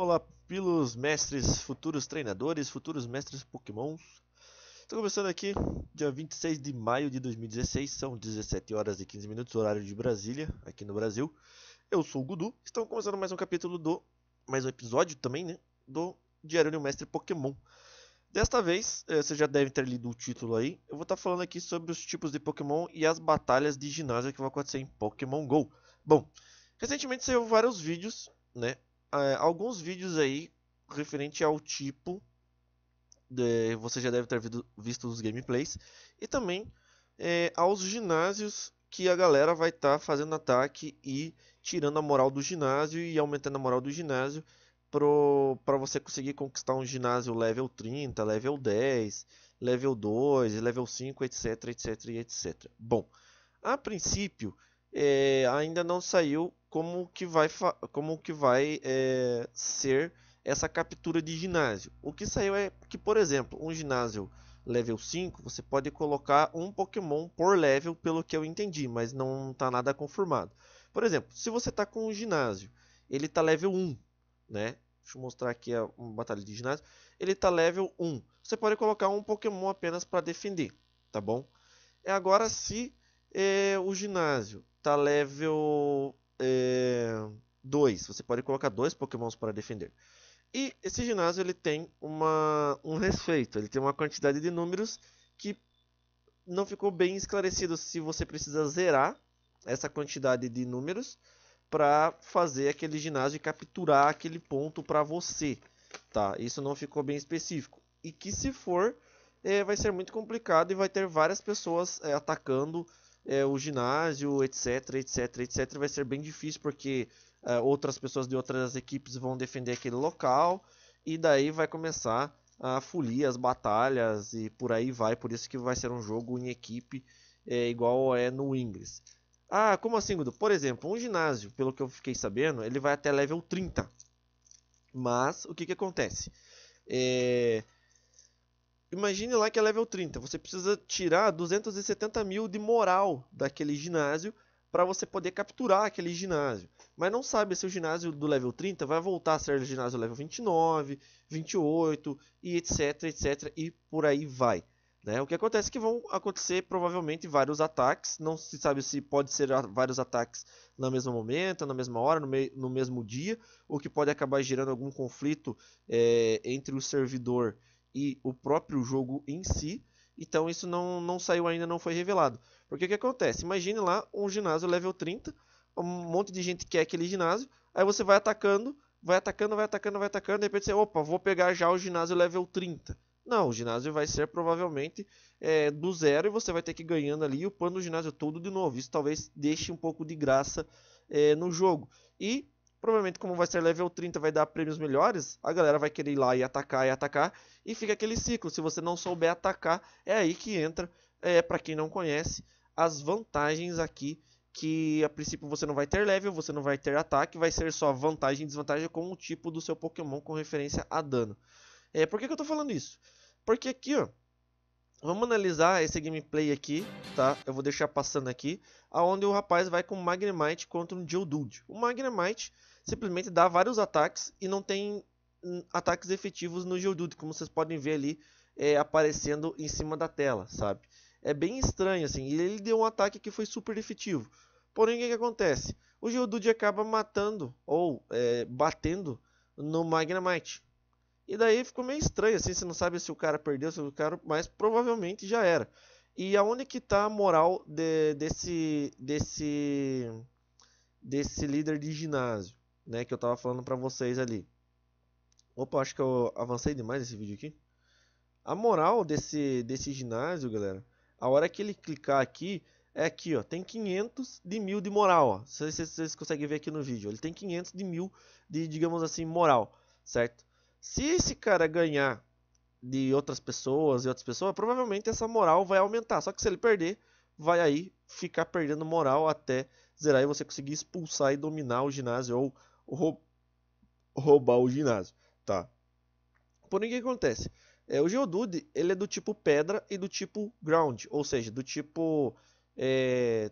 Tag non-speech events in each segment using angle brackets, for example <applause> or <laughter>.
Olá, pilos mestres, futuros treinadores, futuros mestres Pokémons. Estou começando aqui, dia 26 de maio de 2016, são 17 horas e 15 minutos, horário de Brasília, aqui no Brasil. Eu sou o Gudu, Estou começando mais um capítulo do. mais um episódio também, né? Do Diário do Mestre Pokémon. Desta vez, eh, você já deve ter lido o título aí, eu vou estar tá falando aqui sobre os tipos de Pokémon e as batalhas de ginásio que vão acontecer em Pokémon GO. Bom, recentemente saiu vários vídeos, né? É, alguns vídeos aí referente ao tipo. De, você já deve ter visto os gameplays. E também é, aos ginásios que a galera vai estar tá fazendo ataque e tirando a moral do ginásio e aumentando a moral do ginásio para você conseguir conquistar um ginásio level 30, level 10, level 2, level 5, etc, etc, etc. Bom, a princípio é, ainda não saiu como que vai, como que vai é, ser essa captura de ginásio. O que saiu é que, por exemplo, um ginásio level 5, você pode colocar um Pokémon por level, pelo que eu entendi, mas não está nada confirmado. Por exemplo, se você está com um ginásio, ele está level 1, né? Deixa eu mostrar aqui a, uma batalha de ginásio. Ele está level 1. Você pode colocar um Pokémon apenas para defender, tá bom? É agora se é, o ginásio tá level é, eh, 2. Você pode colocar dois pokémons para defender. E esse ginásio ele tem uma, um respeito, ele tem uma quantidade de números que não ficou bem esclarecido se você precisa zerar essa quantidade de números para fazer aquele ginásio capturar aquele ponto para você, tá? Isso não ficou bem específico. E que se for, é, vai ser muito complicado e vai ter várias pessoas é, atacando é, o ginásio, etc, etc, etc, vai ser bem difícil porque é, outras pessoas de outras equipes vão defender aquele local e daí vai começar a folia, as batalhas e por aí vai. Por isso que vai ser um jogo em equipe é, igual é no Ingress. Ah, como assim, Gudu? Por exemplo, um ginásio, pelo que eu fiquei sabendo, ele vai até level 30. Mas o que, que acontece? É, imagine lá que é level 30. Você precisa tirar 270 mil de moral daquele ginásio para você poder capturar aquele ginásio. Mas não sabe se o ginásio do level 30 vai voltar a ser o ginásio level 29, 28 e etc, etc e por aí vai. Né? O que acontece é que vão acontecer provavelmente vários ataques. Não se sabe se pode ser vários ataques no mesmo momento, na mesma hora, no, me no mesmo dia, o que pode acabar gerando algum conflito é, entre o servidor e o próprio jogo em si. Então isso não, não saiu ainda, não foi revelado. Porque o que acontece? Imagine lá um ginásio level 30, um monte de gente quer aquele ginásio, aí você vai atacando, vai atacando, vai atacando, vai atacando, de repente você, opa, vou pegar já o ginásio level 30. Não, o ginásio vai ser provavelmente é, do zero e você vai ter que ir ganhando ali o pano do ginásio todo de novo. Isso talvez deixe um pouco de graça é, no jogo. E Provavelmente, como vai ser level 30, vai dar prêmios melhores. A galera vai querer ir lá e atacar e atacar. E fica aquele ciclo. Se você não souber atacar, é aí que entra, é, para quem não conhece, as vantagens aqui. Que a princípio você não vai ter level, você não vai ter ataque, vai ser só vantagem e desvantagem com o tipo do seu Pokémon com referência a dano. É, por que, que eu tô falando isso? Porque aqui, ó, Vamos analisar esse gameplay aqui, tá? Eu vou deixar passando aqui, aonde o rapaz vai com Magnemite contra um Geodude. O Magnemite simplesmente dá vários ataques e não tem hum, ataques efetivos no Geodude, como vocês podem ver ali é, aparecendo em cima da tela, sabe? É bem estranho, assim, ele deu um ataque que foi super efetivo. Porém, o que, que acontece? O Geodude acaba matando ou é, batendo no Magnemite. E daí ficou meio estranho, assim, você não sabe se o cara perdeu, se o cara. Mas provavelmente já era. E aonde que tá a moral de, desse. desse. desse líder de ginásio, né? Que eu tava falando pra vocês ali. Opa, acho que eu avancei demais esse vídeo aqui. A moral desse, desse ginásio, galera, a hora que ele clicar aqui, é aqui, ó, tem 500 de mil de moral, ó. se vocês conseguem ver aqui no vídeo. Ele tem 500 de mil de, digamos assim, moral, certo? Se esse cara ganhar de outras pessoas e outras pessoas, provavelmente essa moral vai aumentar. Só que se ele perder, vai aí ficar perdendo moral até zerar e você conseguir expulsar e dominar o ginásio ou roubar o ginásio, tá? Porém, o que acontece? É, o Geodude, ele é do tipo pedra e do tipo ground, ou seja, do tipo... É...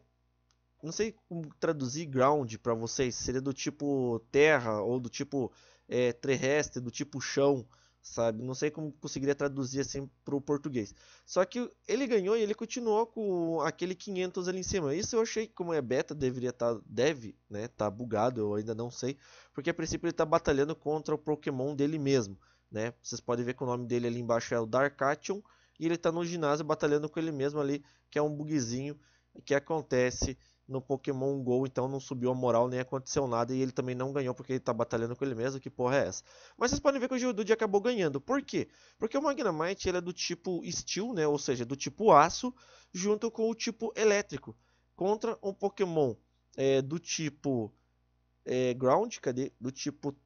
Não sei como traduzir ground para vocês, seria do tipo terra ou do tipo é, terrestre, do tipo chão, sabe? Não sei como conseguiria traduzir assim para o português. Só que ele ganhou e ele continuou com aquele 500 ali em cima. Isso eu achei que como é beta deveria estar tá, deve, né? Tá bugado, eu ainda não sei, porque a princípio ele está batalhando contra o Pokémon dele mesmo, né? Vocês podem ver que o nome dele ali embaixo é o Darkation e ele está no ginásio batalhando com ele mesmo ali, que é um bugzinho que acontece no Pokémon GO, então não subiu a moral nem aconteceu nada e ele também não ganhou porque ele tá batalhando com ele mesmo, que porra é essa? Mas vocês podem ver que o Geodude acabou ganhando, por quê? Porque o Magnemite ele é do tipo Steel, né, ou seja, do tipo Aço, junto com o tipo Elétrico, contra um Pokémon é, do tipo é, Ground, cadê? Do tipo,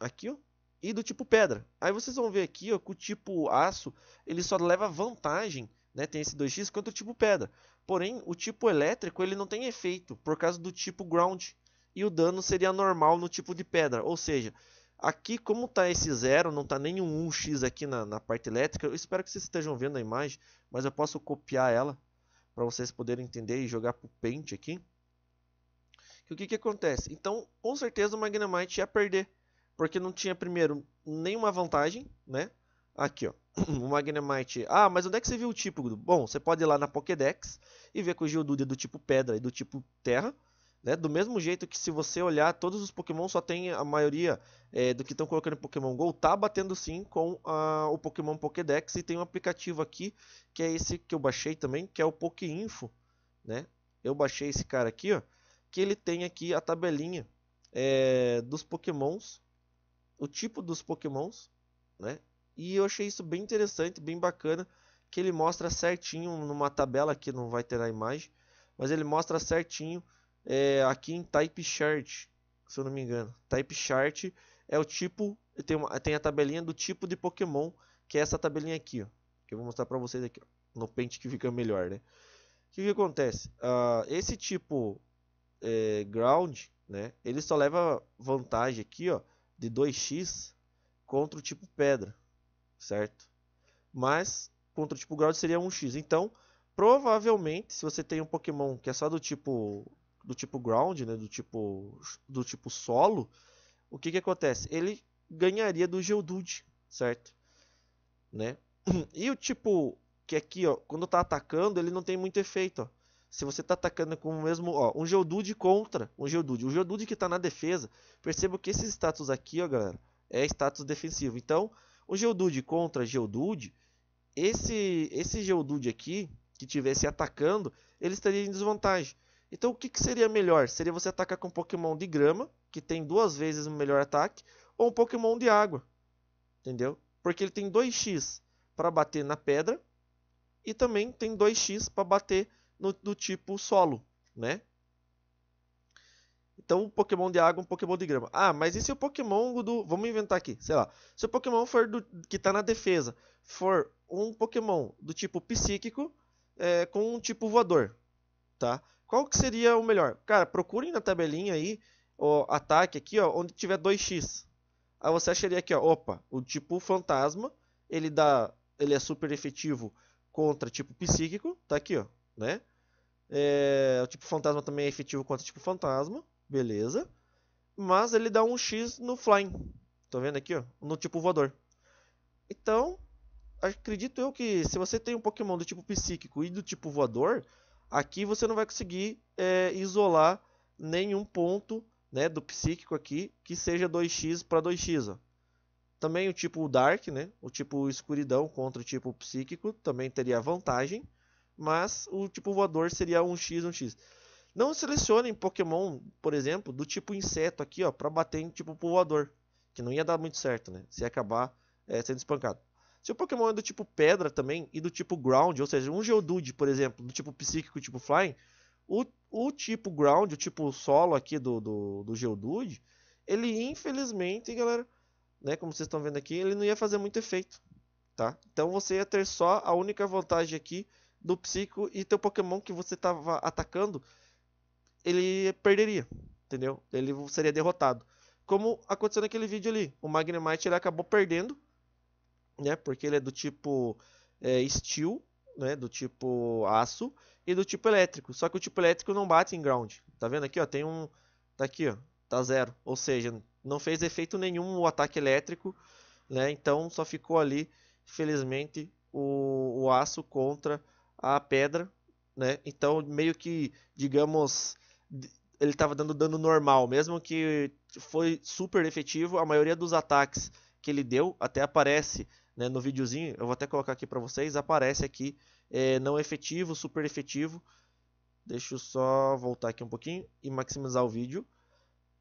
aqui ó, e do tipo Pedra. Aí vocês vão ver aqui ó, que o tipo Aço ele só leva vantagem né, tem esse 2x contra o tipo pedra. Porém, o tipo elétrico ele não tem efeito por causa do tipo ground e o dano seria normal no tipo de pedra. Ou seja, aqui como está esse zero, não está nenhum 1x aqui na, na parte elétrica. Eu espero que vocês estejam vendo a imagem, mas eu posso copiar ela para vocês poderem entender e jogar para o Paint aqui. E o que, que acontece? Então, com certeza o Magnemite ia perder, porque não tinha primeiro nenhuma vantagem, né? Aqui, ó. <clears throat> o Magnemite. Ah, mas onde é que você viu o tipo? Bom, você pode ir lá na Pokédex e ver que o Geodude é do tipo pedra e do tipo terra. Né? Do mesmo jeito que se você olhar, todos os Pokémon só tem a maioria é, do que estão colocando em Pokémon GO, tá batendo sim com a, o Pokémon Pokédex. E tem um aplicativo aqui, que é esse que eu baixei também, que é o PokéInfo. Né? Eu baixei esse cara aqui, ó, que ele tem aqui a tabelinha é, dos Pokémons, o tipo dos Pokémons, né? E eu achei isso bem interessante, bem bacana, que ele mostra certinho numa tabela que não vai ter a imagem, mas ele mostra certinho é, aqui em Type Chart, se eu não me engano. Type Chart é o tipo, tem, uma, tem a tabelinha do tipo de Pokémon, que é essa tabelinha aqui, ó, que eu vou mostrar para vocês aqui, ó, no pente que fica melhor, né? O que, que acontece? Uh, esse tipo é, Ground, né, ele só leva vantagem aqui, ó, de 2x contra o tipo Pedra certo? Mas contra tipo, o tipo ground seria 1x. Então, provavelmente, se você tem um Pokémon que é só do tipo do tipo ground, né, do tipo do tipo solo, o que que acontece? Ele ganharia do Geodude, certo? Né? <clears throat> E o tipo que aqui, ó, quando tá atacando, ele não tem muito efeito, ó. Se você tá atacando com o mesmo, ó, um Geodude contra um Geodude, o Geodude que tá na defesa, perceba que esse status aqui, ó, galera, é status defensivo. Então, o Geodude contra Geodude, esse, esse Geodude aqui, que estivesse atacando, ele estaria em desvantagem. Então o que, que seria melhor? Seria você atacar com um Pokémon de grama, que tem duas vezes o melhor ataque, ou um Pokémon de água. Entendeu? Porque ele tem 2x para bater na pedra e também tem 2x para bater no, do tipo solo, né? Então, um Pokémon de água um Pokémon de grama. Ah, mas e se o Pokémon do. Vamos inventar aqui, sei lá. Se o Pokémon for do. que tá na defesa, for um Pokémon do tipo psíquico é, com um tipo voador. Tá? Qual que seria o melhor? Cara, procurem na tabelinha aí o ataque aqui, ó, onde tiver 2x. Aí você acharia aqui, ó, opa, o tipo fantasma, ele dá. Ele é super efetivo contra tipo psíquico. Tá aqui, ó. Né? É, o tipo fantasma também é efetivo contra tipo fantasma. Beleza. Mas ele dá um X no flying. Tô tá vendo aqui, ó, no tipo voador. Então, acredito eu que se você tem um Pokémon do tipo psíquico e do tipo voador, aqui você não vai conseguir é, isolar nenhum ponto né, do psíquico aqui que seja 2x para 2x. Ó. Também o tipo dark, né, o tipo escuridão contra o tipo psíquico também teria vantagem, mas o tipo voador seria 1x, 1x. Não selecionem Pokémon, por exemplo, do tipo inseto aqui, ó, para bater em tipo voador, que não ia dar muito certo, né? Se acabar é, sendo espancado. Se o Pokémon é do tipo pedra também e do tipo ground, ou seja, um Geodude, por exemplo, do tipo psíquico tipo flying, o, o tipo ground, o tipo solo aqui do, do, do Geodude, ele infelizmente, galera, né, como vocês estão vendo aqui, ele não ia fazer muito efeito, tá? Então você ia ter só a única vantagem aqui do psíquico e teu Pokémon que você estava atacando ele perderia, entendeu? Ele seria derrotado. Como aconteceu naquele vídeo ali, o Magnemite ele acabou perdendo, né? Porque ele é do tipo é, Steel, né? Do tipo Aço e do tipo Elétrico. Só que o tipo Elétrico não bate em Ground. Tá vendo aqui, ó? Tem um, tá aqui, ó? Tá zero. Ou seja, não fez efeito nenhum o ataque elétrico, né? Então só ficou ali, felizmente, o, o aço contra a pedra, né? Então meio que, digamos, ele estava dando dano normal, mesmo que foi super efetivo, a maioria dos ataques que ele deu até aparece né, no videozinho, eu vou até colocar aqui para vocês, aparece aqui é, não efetivo, super efetivo. Deixa eu só voltar aqui um pouquinho e maximizar o vídeo.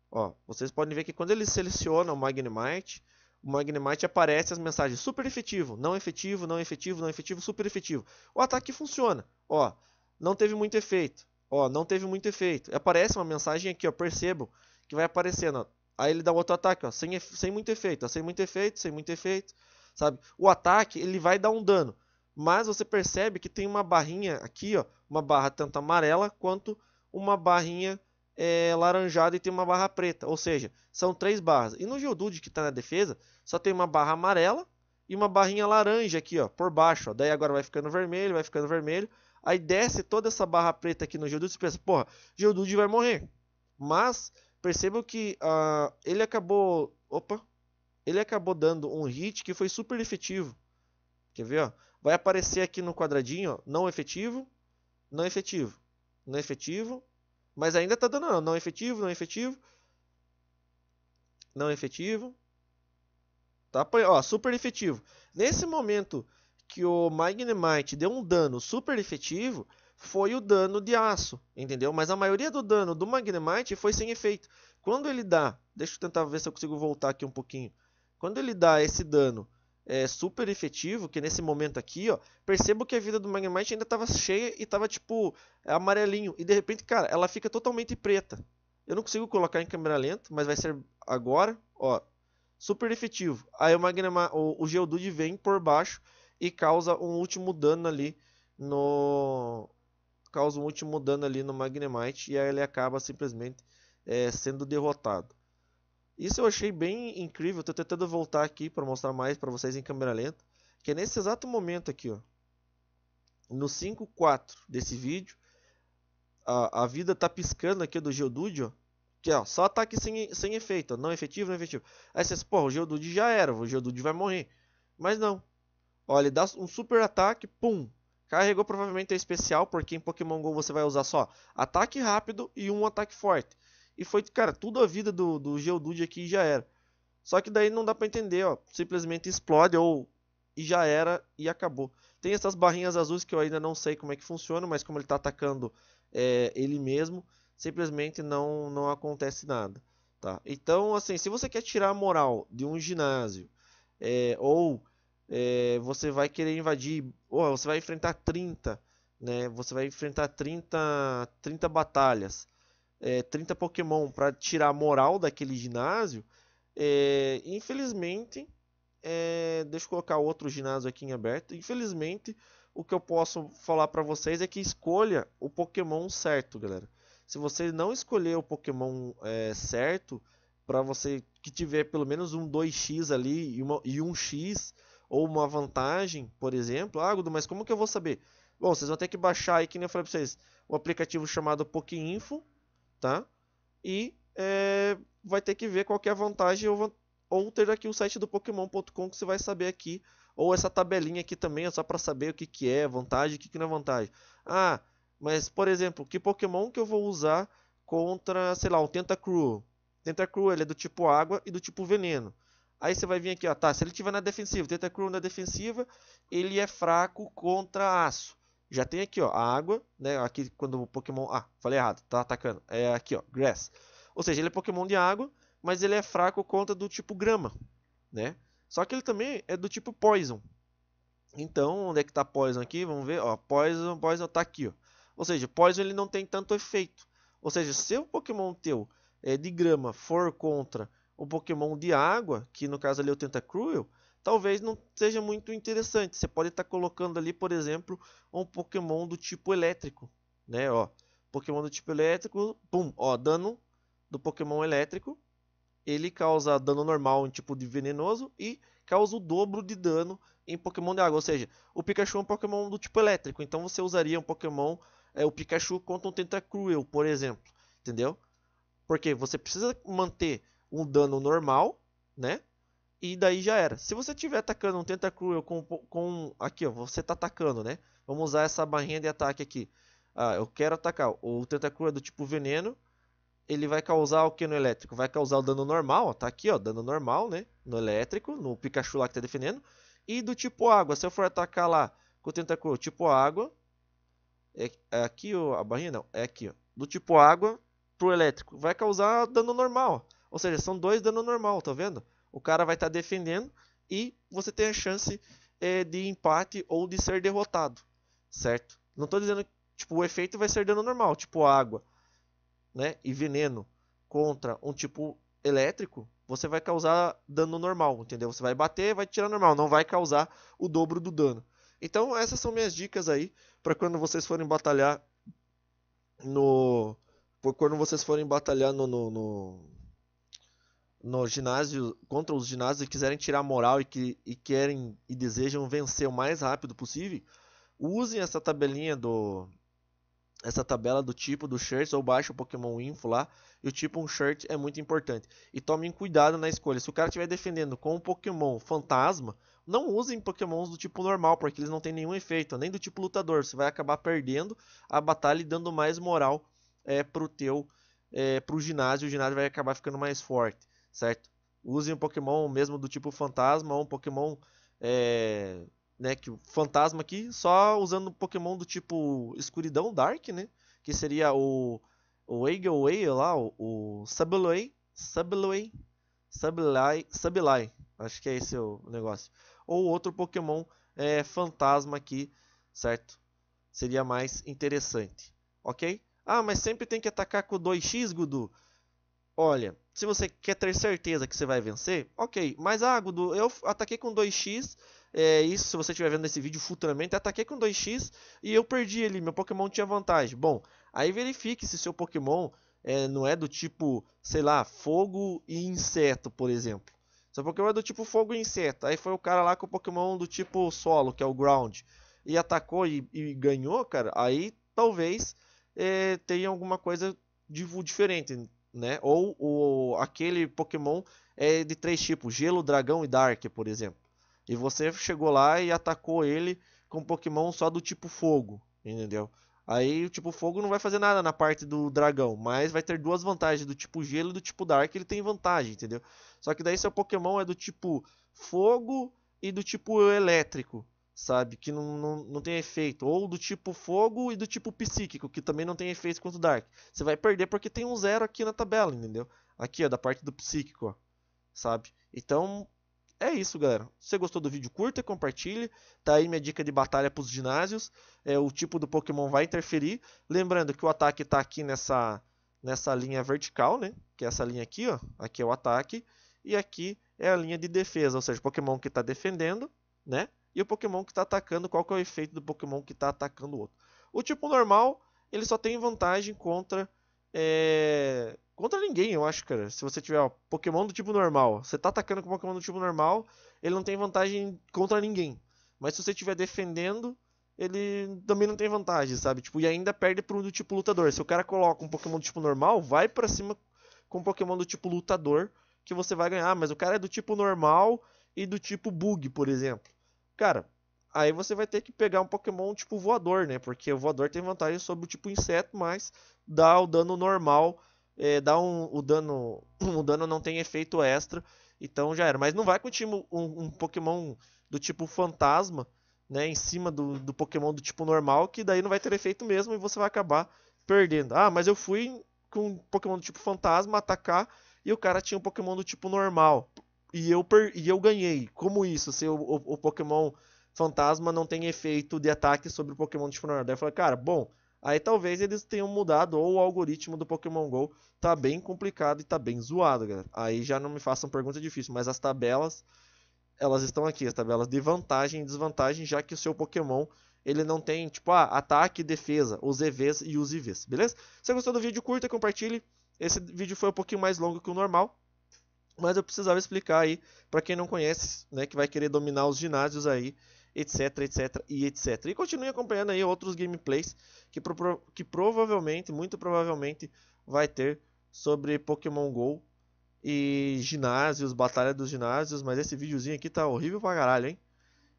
Ó, vocês podem ver que quando ele seleciona o Magnemite, o Magnemite aparece as mensagens super efetivo, não efetivo, não efetivo, não efetivo, super efetivo. O ataque funciona. Ó, não teve muito efeito. Ó, não teve muito efeito. Aparece uma mensagem aqui, ó, percebo, que vai aparecendo, ó. Aí ele dá outro ataque, ó, sem, sem muito efeito, ó, sem muito efeito, sem muito efeito, sabe? O ataque, ele vai dar um dano, mas você percebe que tem uma barrinha aqui, ó, uma barra tanto amarela quanto uma barrinha é, laranjada e tem uma barra preta, ou seja, são três barras. E no Geodude que está na defesa, só tem uma barra amarela e uma barrinha laranja aqui, ó, por baixo. Ó. Daí agora vai ficando vermelho, vai ficando vermelho, Aí desce toda essa barra preta aqui no Geodude e pensa, porra, Geodude vai morrer. Mas percebo que uh, ele acabou. Opa! Ele acabou dando um hit que foi super efetivo. Quer ver? Ó? Vai aparecer aqui no quadradinho, ó, não efetivo, não efetivo, não efetivo. Mas ainda tá dando não, não efetivo, não efetivo, não efetivo. Tá, ó, super efetivo. Nesse momento que o Magnemite deu um dano super efetivo foi o dano de aço, entendeu? Mas a maioria do dano do Magnemite foi sem efeito. Quando ele dá, deixa eu tentar ver se eu consigo voltar aqui um pouquinho. Quando ele dá esse dano é, super efetivo, que nesse momento aqui, ó, percebo que a vida do Magnemite ainda estava cheia e estava tipo amarelinho. E de repente, cara, ela fica totalmente preta. Eu não consigo colocar em câmera lenta, mas vai ser agora, ó, super efetivo. Aí o, Magnema, o, o Geodude vem por baixo e causa um último dano ali no causa um último dano ali no Magnemite e aí ele acaba simplesmente é, sendo derrotado. Isso eu achei bem incrível, estou tentando voltar aqui para mostrar mais para vocês em câmera lenta, que é nesse exato momento aqui, ó, no 5.4 desse vídeo, a, a vida tá piscando aqui do Geodude, ó, que ó, só ataque sem, sem efeito, ó, não efetivo, não efetivo. Aí vocês, pô, o Geodude já era, o Geodude vai morrer. Mas não, Ó, ele dá um super ataque, pum. Carregou provavelmente a especial, porque em Pokémon GO você vai usar só ataque rápido e um ataque forte. E foi, cara, tudo a vida do, do Geodude aqui já era. Só que daí não dá para entender, ó. Simplesmente explode ou e já era e acabou. Tem essas barrinhas azuis que eu ainda não sei como é que funciona, mas como ele está atacando é, ele mesmo, simplesmente não, não acontece nada. Tá? Então, assim, se você quer tirar a moral de um ginásio é, ou é, você vai querer invadir, ou você vai enfrentar 30, né? Você vai enfrentar 30, 30 batalhas, é, 30 Pokémon para tirar a moral daquele ginásio. É, infelizmente, é, deixa eu colocar outro ginásio aqui em aberto. Infelizmente, o que eu posso falar para vocês é que escolha o Pokémon certo, galera. Se você não escolher o Pokémon é, certo, para você que tiver pelo menos um 2x ali e, uma, e um x, ou uma vantagem, por exemplo. Ah, Gudu, mas como que eu vou saber? Bom, vocês vão ter que baixar aí, que nem eu falei pra vocês, o aplicativo chamado Info, tá? E é, vai ter que ver qual que é a vantagem ou, ou ter aqui o site do Pokémon.com que você vai saber aqui. Ou essa tabelinha aqui também é só para saber o que, que é vantagem e o que, que não é vantagem. Ah, mas por exemplo, que Pokémon que eu vou usar contra, sei lá, o Tentacruel? Tentacruel ele é do tipo água e do tipo veneno. Aí você vai vir aqui, ó, tá, se ele tiver na defensiva, tenta Crew na defensiva, ele é fraco contra aço. Já tem aqui, ó, a água, né, aqui quando o Pokémon... Ah, falei errado, tá atacando. É aqui, ó, Grass. Ou seja, ele é Pokémon de água, mas ele é fraco contra do tipo grama, né? Só que ele também é do tipo Poison. Então, onde é que tá Poison aqui? Vamos ver, ó, Poison, Poison tá aqui, ó. Ou seja, Poison ele não tem tanto efeito. Ou seja, se o Pokémon teu é, de grama for contra um Pokémon de água, que no caso ali é o Tentacruel, talvez não seja muito interessante. Você pode estar tá colocando ali, por exemplo, um Pokémon do tipo elétrico, né? Ó, Pokémon do tipo elétrico, pum, ó, dano do Pokémon elétrico, ele causa dano normal em tipo de venenoso e causa o dobro de dano em Pokémon de água. Ou seja, o Pikachu é um Pokémon do tipo elétrico, então você usaria um Pokémon, é, o Pikachu contra um Tentacruel, por exemplo, entendeu? Porque você precisa manter um dano normal, né? E daí já era. Se você estiver atacando um Tentacruel com, com... Aqui, ó, você está atacando, né? Vamos usar essa barrinha de ataque aqui. Ah, eu quero atacar. O Tentacruel é do tipo veneno. Ele vai causar o que no elétrico? Vai causar o dano normal, ó. Tá aqui, ó. Dano normal, né? No elétrico, no Pikachu lá que tá defendendo. E do tipo água. Se eu for atacar lá com o Tentacruel tipo água... É, é aqui ó, a barrinha? Não, é aqui, ó. Do tipo água pro elétrico. Vai causar dano normal, ó. Ou seja, são dois dano normal, tá vendo? O cara vai estar tá defendendo e você tem a chance é, de empate ou de ser derrotado, certo? Não estou dizendo que tipo, o efeito vai ser dano normal, tipo água né, e veneno contra um tipo elétrico, você vai causar dano normal, entendeu? Você vai bater, vai tirar normal, não vai causar o dobro do dano. Então essas são minhas dicas aí para quando vocês forem batalhar no quando vocês forem batalhar no, no, no no ginásio contra os ginásios que quiserem tirar moral e que e querem e desejam vencer o mais rápido possível, usem essa tabelinha do essa tabela do tipo do shirt ou baixa o Pokémon Info lá e o tipo um shirt é muito importante. E tomem cuidado na escolha. Se o cara estiver defendendo com um Pokémon fantasma, não usem Pokémons do tipo normal, porque eles não têm nenhum efeito, nem do tipo lutador. Você vai acabar perdendo a batalha e dando mais moral é, pro teu é, pro ginásio. O ginásio vai acabar ficando mais forte certo? Use um Pokémon mesmo do tipo fantasma ou um Pokémon é, né, que o fantasma aqui só usando um Pokémon do tipo escuridão Dark, né? Que seria o o Way lá, o, o Sableye, Sableye, Sableye, acho que é esse o negócio. Ou outro Pokémon é, fantasma aqui, certo? Seria mais interessante, ok? Ah, mas sempre tem que atacar com 2x, Gudu. Olha, se você quer ter certeza que você vai vencer, ok. Mas, ah, Gudu, eu ataquei com 2x. É, isso, se você estiver vendo esse vídeo futuramente, ataquei com 2x e eu perdi ali. Meu Pokémon tinha vantagem. Bom, aí verifique se seu Pokémon é, não é do tipo, sei lá, fogo e inseto, por exemplo. Seu Pokémon é do tipo fogo e inseto. Aí foi o cara lá com o Pokémon do tipo solo, que é o ground, e atacou e, e ganhou, cara. Aí talvez é, tenha alguma coisa de, diferente né? Ou o, aquele Pokémon é de três tipos, Gelo, Dragão e Dark, por exemplo. E você chegou lá e atacou ele com Pokémon só do tipo Fogo, entendeu? Aí o tipo Fogo não vai fazer nada na parte do Dragão, mas vai ter duas vantagens, do tipo Gelo e do tipo Dark, ele tem vantagem, entendeu? Só que daí seu Pokémon é do tipo Fogo e do tipo Elétrico sabe? Que não, não, não tem efeito. Ou do tipo fogo e do tipo psíquico, que também não tem efeito quanto Dark. Você vai perder porque tem um zero aqui na tabela, entendeu? Aqui, ó, da parte do psíquico, ó, sabe? Então, é isso, galera. Se você gostou do vídeo, curta e compartilhe. Tá aí minha dica de batalha para os ginásios. É, o tipo do Pokémon vai interferir. Lembrando que o ataque está aqui nessa, nessa linha vertical, né? Que é essa linha aqui, ó. Aqui é o ataque. E aqui é a linha de defesa, ou seja, o Pokémon que está defendendo, né? e o Pokémon que está atacando, qual que é o efeito do Pokémon que está atacando o outro. O tipo normal, ele só tem vantagem contra. É... Contra ninguém, eu acho, cara. Se você tiver ó, Pokémon do tipo normal, você tá atacando com Pokémon do tipo normal, ele não tem vantagem contra ninguém. Mas se você estiver defendendo, ele também não tem vantagem, sabe? Tipo, e ainda perde pro do tipo lutador. Se o cara coloca um Pokémon do tipo normal, vai para cima com um Pokémon do tipo lutador que você vai ganhar, mas o cara é do tipo normal e do tipo bug, por exemplo. Cara, aí você vai ter que pegar um Pokémon tipo voador, né? Porque o voador tem vantagem sobre o tipo inseto, mas dá o dano normal, é, dá um, o dano, <clears throat> o dano não tem efeito extra, então já era. Mas não vai com um, um, Pokémon do tipo fantasma, né? Em cima do, do Pokémon do tipo normal, que daí não vai ter efeito mesmo e você vai acabar perdendo. Ah, mas eu fui com um Pokémon do tipo fantasma atacar e o cara tinha um Pokémon do tipo normal e eu, per... e eu ganhei. Como isso? Se o, o, o, Pokémon fantasma não tem efeito de ataque sobre o Pokémon de normal. Daí eu falei, cara, bom, aí talvez eles tenham mudado ou o algoritmo do Pokémon GO tá bem complicado e tá bem zoado, galera. Aí já não me façam pergunta difícil, mas as tabelas, elas estão aqui, as tabelas de vantagem e desvantagem, já que o seu Pokémon ele não tem, tipo, ah, ataque, defesa, os EVs e os IVs, beleza? Se você gostou do vídeo, curta, compartilhe. Esse vídeo foi um pouquinho mais longo que o normal, mas eu precisava explicar aí para quem não conhece, né, que vai querer dominar os ginásios aí, etc, etc e etc. E continue acompanhando aí outros gameplays que, pro, que provavelmente, muito provavelmente, vai ter sobre Pokémon GO e ginásios, batalha dos ginásios, mas esse videozinho aqui tá horrível pra caralho, hein?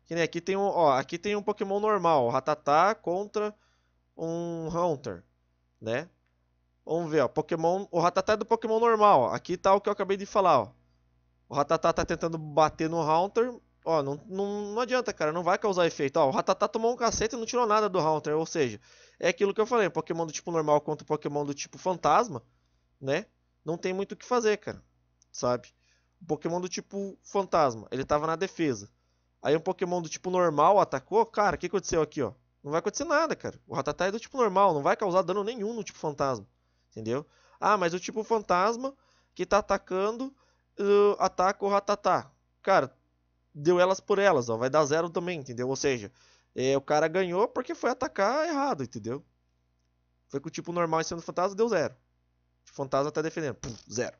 Que nem aqui tem um, ó, aqui tem um Pokémon normal, Ratatá contra um Hunter, né? Vamos ver, ó. Pokémon. O Ratatá é do Pokémon normal. Ó. Aqui tá o que eu acabei de falar, ó. O Ratatá tá tentando bater no Haunter. Ó, não, não, não adianta, cara. Não vai causar efeito. Ó, o Ratatá tomou um cacete e não tirou nada do Haunter. Ou seja, é aquilo que eu falei. Pokémon do tipo normal contra Pokémon do tipo fantasma, né? Não tem muito o que fazer, cara. Sabe? O Pokémon do tipo fantasma, ele tava na defesa. Aí um Pokémon do tipo normal atacou. Cara, o que aconteceu aqui, ó? Não vai acontecer nada, cara. O Ratatá é do tipo normal. Não vai causar dano nenhum no tipo fantasma. Entendeu? Ah, mas o tipo fantasma que tá atacando, uh, ataca o ratatá. Cara, deu elas por elas, ó. Vai dar zero também, entendeu? Ou seja, é, o cara ganhou porque foi atacar errado, entendeu? Foi com o tipo normal em cima do fantasma, deu zero. O fantasma tá defendendo, pum, zero.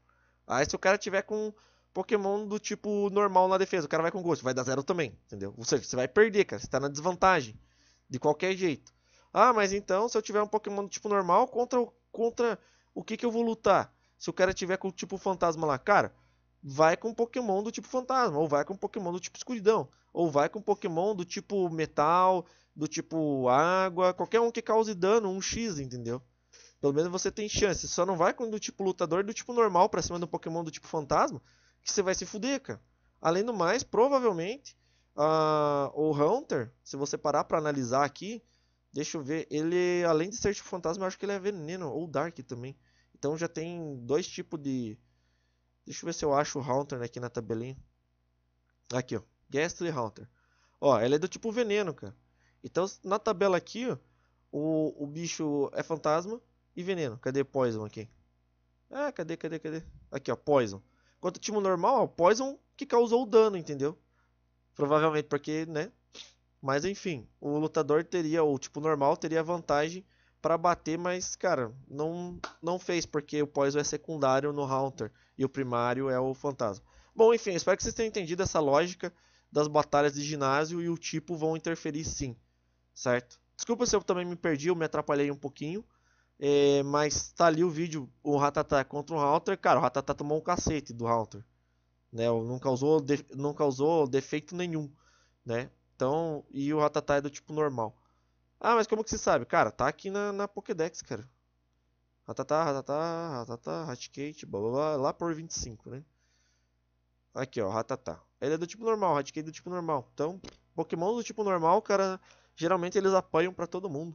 Aí se o cara tiver com Pokémon do tipo normal na defesa, o cara vai com gosto, vai dar zero também, entendeu? Ou seja, você vai perder, cara, você tá na desvantagem. De qualquer jeito. Ah, mas então, se eu tiver um Pokémon do tipo normal contra o contra o que, que eu vou lutar? Se o cara tiver com o tipo fantasma lá, cara, vai com um Pokémon do tipo fantasma, ou vai com um Pokémon do tipo escuridão, ou vai com um Pokémon do tipo metal, do tipo água, qualquer um que cause dano, um X, entendeu? Pelo menos você tem chance. Só não vai com do tipo lutador e do tipo normal pra cima do Pokémon do tipo fantasma, que você vai se fuder, cara. Além do mais, provavelmente, uh, o Hunter, se você parar para analisar aqui, Deixa eu ver. Ele, além de ser tipo fantasma, eu acho que ele é veneno. Ou Dark também. Então já tem dois tipos de... Deixa eu ver se eu acho o Haunter aqui na tabelinha. Aqui, ó. Ghastly Haunter. Ó, ela é do tipo veneno, cara. Então, na tabela aqui, ó, o, o bicho é fantasma e veneno. Cadê Poison aqui? Ah, cadê, cadê, cadê? Aqui, ó, Poison. Quanto time normal, ó, Poison que causou o dano, entendeu? Provavelmente porque, né, mas enfim, o lutador teria, ou tipo normal, teria vantagem para bater, mas cara, não não fez porque o Poison é secundário no Haunter e o primário é o Fantasma. Bom, enfim, espero que vocês tenham entendido essa lógica das batalhas de ginásio e o tipo vão interferir sim, certo? Desculpa se eu também me perdi, eu me atrapalhei um pouquinho. É, mas tá ali o vídeo, o Ratatá contra o Haunter, Cara, o Ratatá tomou um cacete do Haunter, Né? Não, causou não causou defeito nenhum. Né? Então, e o Rattata é do tipo normal. Ah, mas como que você sabe? Cara, tá aqui na, na Pokédex, cara. Ratatá, Ratatá, Ratatá, Raticate, blá blá blá, lá por 25, né? Aqui, ó, Ratatá. Ele é do tipo normal, Raticate é do tipo normal. Então, Pokémon do tipo normal, cara, geralmente eles apanham para todo mundo.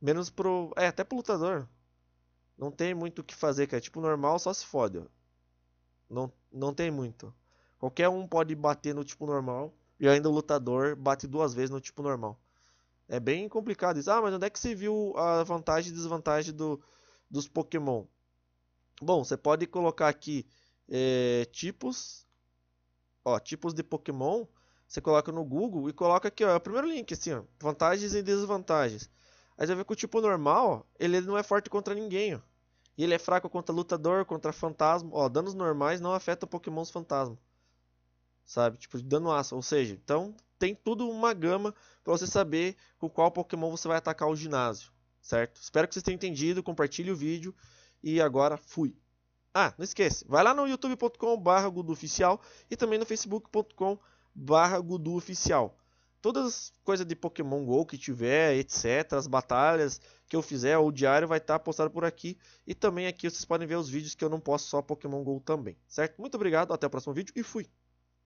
Menos pro... É, até pro lutador. Não tem muito o que fazer, cara. Tipo normal só se fode, ó. Não, não tem muito. Qualquer um pode bater no tipo normal e ainda o lutador bate duas vezes no tipo normal. É bem complicado isso. Ah, mas onde é que você viu a vantagem e desvantagem do, dos Pokémon? Bom, você pode colocar aqui é, tipos, ó, tipos de Pokémon. Você coloca no Google e coloca aqui, ó, é o primeiro link, assim, ó, vantagens e desvantagens. Aí você vê que o tipo normal, ele não é forte contra ninguém, ó. E ele é fraco contra lutador, contra fantasma. Ó, danos normais não afetam pokémons fantasma sabe? Tipo, de dano aço. Ou seja, então tem tudo uma gama para você saber com qual Pokémon você vai atacar o ginásio, certo? Espero que vocês tenham entendido, compartilhe o vídeo e agora fui. Ah, não esquece, vai lá no youtubecom e também no facebookcom Todas as coisas de Pokémon Go que tiver, etc, as batalhas que eu fizer, o diário vai estar tá postado por aqui e também aqui vocês podem ver os vídeos que eu não posso só Pokémon Go também, certo? Muito obrigado, até o próximo vídeo e fui.